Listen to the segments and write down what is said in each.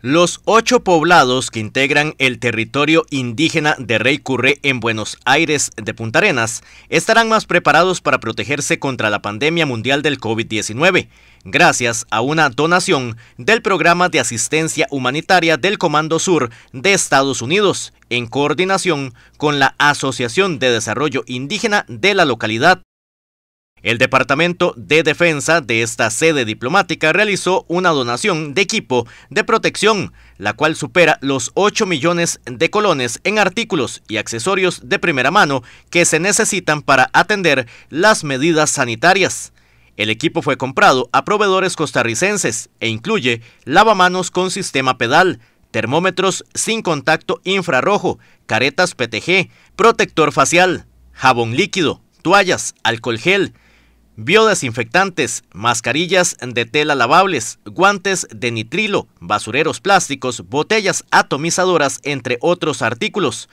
Los ocho poblados que integran el territorio indígena de Rey Curré en Buenos Aires de Punta Arenas estarán más preparados para protegerse contra la pandemia mundial del COVID-19, gracias a una donación del Programa de Asistencia Humanitaria del Comando Sur de Estados Unidos, en coordinación con la Asociación de Desarrollo Indígena de la localidad. El Departamento de Defensa de esta sede diplomática realizó una donación de equipo de protección, la cual supera los 8 millones de colones en artículos y accesorios de primera mano que se necesitan para atender las medidas sanitarias. El equipo fue comprado a proveedores costarricenses e incluye lavamanos con sistema pedal, termómetros sin contacto infrarrojo, caretas PTG, protector facial, jabón líquido, toallas, alcohol gel, biodesinfectantes, mascarillas de tela lavables, guantes de nitrilo, basureros plásticos, botellas atomizadoras, entre otros artículos.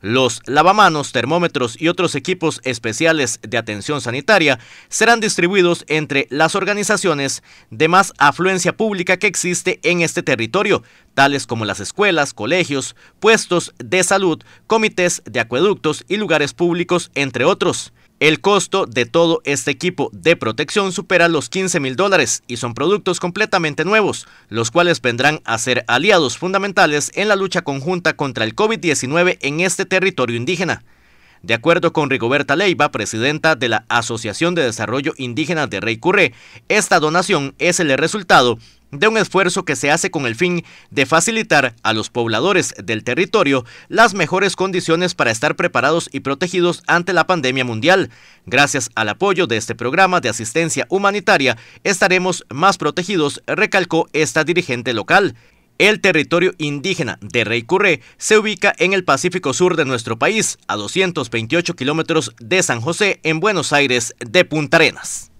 Los lavamanos, termómetros y otros equipos especiales de atención sanitaria serán distribuidos entre las organizaciones de más afluencia pública que existe en este territorio, tales como las escuelas, colegios, puestos de salud, comités de acueductos y lugares públicos, entre otros. El costo de todo este equipo de protección supera los 15 mil dólares y son productos completamente nuevos, los cuales vendrán a ser aliados fundamentales en la lucha conjunta contra el COVID-19 en este territorio indígena. De acuerdo con Rigoberta Leiva, presidenta de la Asociación de Desarrollo Indígena de Rey Curré, esta donación es el resultado de un esfuerzo que se hace con el fin de facilitar a los pobladores del territorio las mejores condiciones para estar preparados y protegidos ante la pandemia mundial. Gracias al apoyo de este programa de asistencia humanitaria, estaremos más protegidos, recalcó esta dirigente local. El territorio indígena de Reycurré se ubica en el Pacífico Sur de nuestro país, a 228 kilómetros de San José, en Buenos Aires, de Punta Arenas.